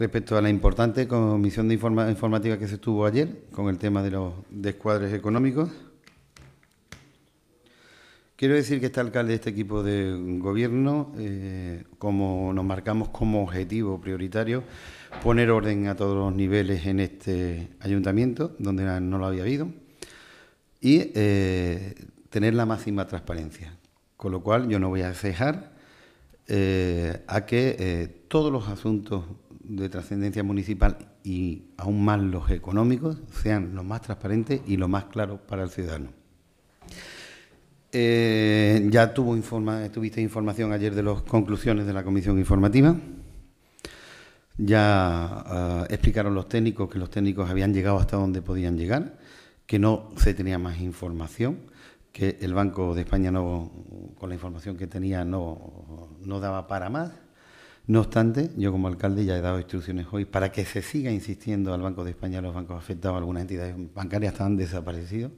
respecto a la importante comisión de informática que se estuvo ayer con el tema de los descuadres económicos. Quiero decir que este alcalde de este equipo de gobierno, eh, como nos marcamos como objetivo prioritario, poner orden a todos los niveles en este ayuntamiento, donde no lo había habido, y eh, tener la máxima transparencia. Con lo cual yo no voy a cejar eh, a que todos los asuntos de trascendencia municipal y aún más los económicos sean lo más transparentes y lo más claros para el ciudadano. Eh, ya tuvo tuviste información ayer de las conclusiones de la comisión informativa. Ya eh, explicaron los técnicos que los técnicos habían llegado hasta donde podían llegar, que no se tenía más información, que el Banco de España no, con la información que tenía no, no daba para más no obstante, yo como alcalde ya he dado instrucciones hoy para que se siga insistiendo al Banco de España, a los bancos afectados, algunas entidades bancarias están desaparecido,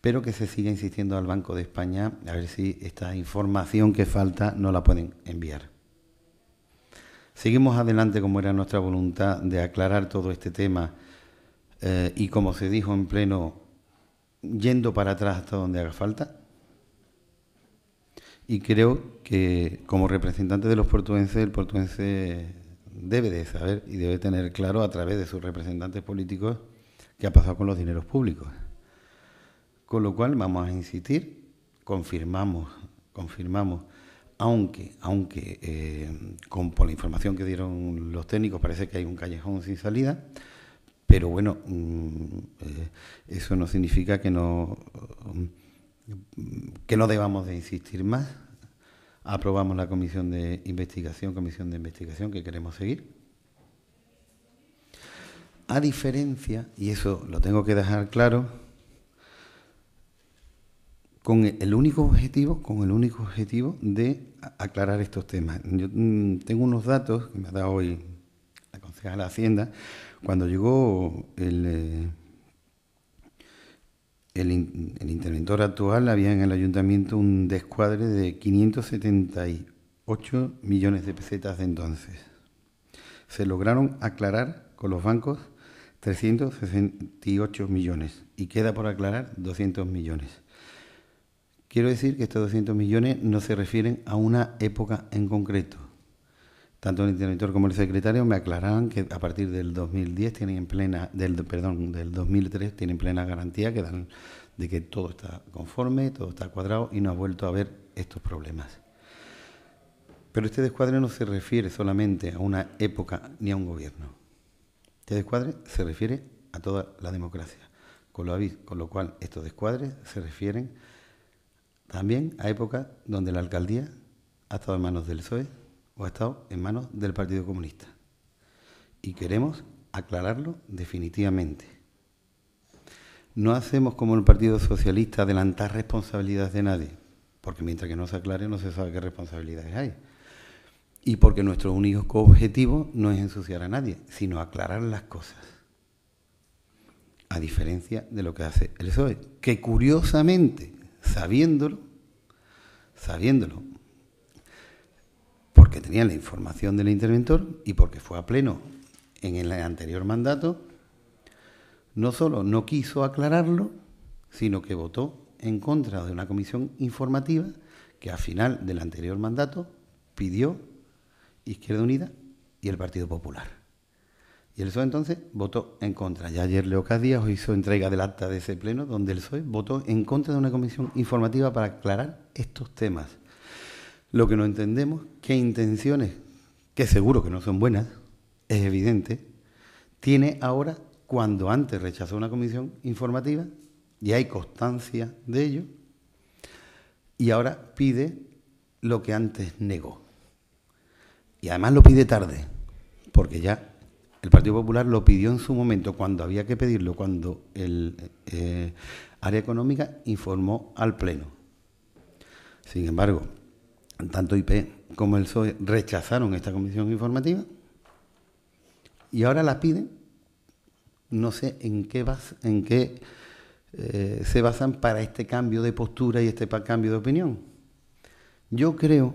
pero que se siga insistiendo al Banco de España a ver si esta información que falta no la pueden enviar. Seguimos adelante como era nuestra voluntad de aclarar todo este tema eh, y como se dijo en pleno, yendo para atrás hasta donde haga falta, y creo que como representante de los portuenses, el portuense debe de saber y debe tener claro a través de sus representantes políticos qué ha pasado con los dineros públicos. Con lo cual vamos a insistir, confirmamos, confirmamos, aunque, aunque eh, con, por la información que dieron los técnicos parece que hay un callejón sin salida, pero bueno, mm, eh, eso no significa que no... Mm, que no debamos de insistir más. Aprobamos la comisión de investigación, comisión de investigación que queremos seguir. A diferencia, y eso lo tengo que dejar claro, con el único objetivo, con el único objetivo de aclarar estos temas. Yo mm, tengo unos datos que me ha dado hoy la consejera de Hacienda. Cuando llegó el eh, el, interventor actual había en el ayuntamiento un descuadre de 578 millones de pesetas de entonces. Se lograron aclarar con los bancos 368 millones y queda por aclarar 200 millones. Quiero decir que estos 200 millones no se refieren a una época en concreto, tanto el interventor como el secretario me aclararon que a partir del 2010 tienen plena del perdón del 2003 tienen plena garantía de que todo está conforme todo está cuadrado y no ha vuelto a haber estos problemas pero este descuadre no se refiere solamente a una época ni a un gobierno este descuadre se refiere a toda la democracia con lo, con lo cual estos descuadres se refieren también a épocas donde la alcaldía ha estado en manos del PSOE o ha estado en manos del Partido Comunista. Y queremos aclararlo definitivamente. No hacemos como el Partido Socialista adelantar responsabilidades de nadie, porque mientras que no se aclare no se sabe qué responsabilidades hay. Y porque nuestro único objetivo no es ensuciar a nadie, sino aclarar las cosas. A diferencia de lo que hace el PSOE, que curiosamente, sabiéndolo, sabiéndolo, porque tenían la información del interventor y porque fue a pleno en el anterior mandato, no solo no quiso aclararlo, sino que votó en contra de una comisión informativa que al final del anterior mandato pidió Izquierda Unida y el Partido Popular. Y el PSOE entonces votó en contra. Ya ayer Leo Díaz hizo entrega del acta de ese pleno donde el PSOE votó en contra de una comisión informativa para aclarar estos temas. Lo que no entendemos, qué intenciones, que seguro que no son buenas, es evidente, tiene ahora cuando antes rechazó una comisión informativa y hay constancia de ello, y ahora pide lo que antes negó. Y además lo pide tarde, porque ya el Partido Popular lo pidió en su momento, cuando había que pedirlo, cuando el eh, área económica informó al Pleno. Sin embargo, tanto IP como el PSOE rechazaron esta comisión informativa y ahora la piden. No sé en qué, en qué eh, se basan para este cambio de postura y este cambio de opinión. Yo creo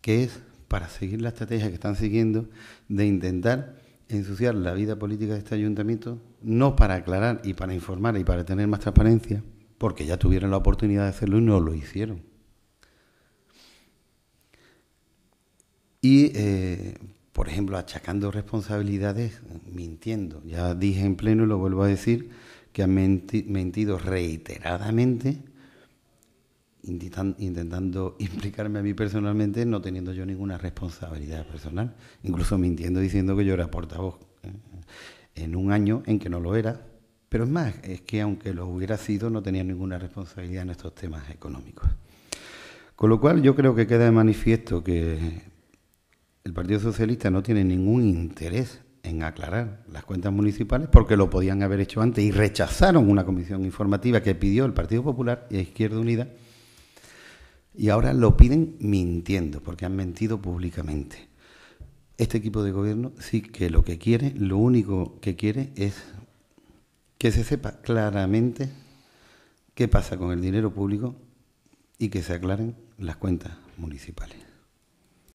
que es para seguir la estrategia que están siguiendo de intentar ensuciar la vida política de este ayuntamiento, no para aclarar y para informar y para tener más transparencia, porque ya tuvieron la oportunidad de hacerlo y no lo hicieron. Y, eh, por ejemplo, achacando responsabilidades, mintiendo. Ya dije en pleno y lo vuelvo a decir, que han mentido reiteradamente, intentando implicarme a mí personalmente, no teniendo yo ninguna responsabilidad personal, incluso mintiendo diciendo que yo era portavoz eh, en un año en que no lo era. Pero es más, es que aunque lo hubiera sido, no tenía ninguna responsabilidad en estos temas económicos. Con lo cual yo creo que queda de manifiesto que el Partido Socialista no tiene ningún interés en aclarar las cuentas municipales porque lo podían haber hecho antes y rechazaron una comisión informativa que pidió el Partido Popular y Izquierda Unida y ahora lo piden mintiendo porque han mentido públicamente. Este equipo de gobierno sí que lo que quiere, lo único que quiere es que se sepa claramente qué pasa con el dinero público y que se aclaren las cuentas municipales.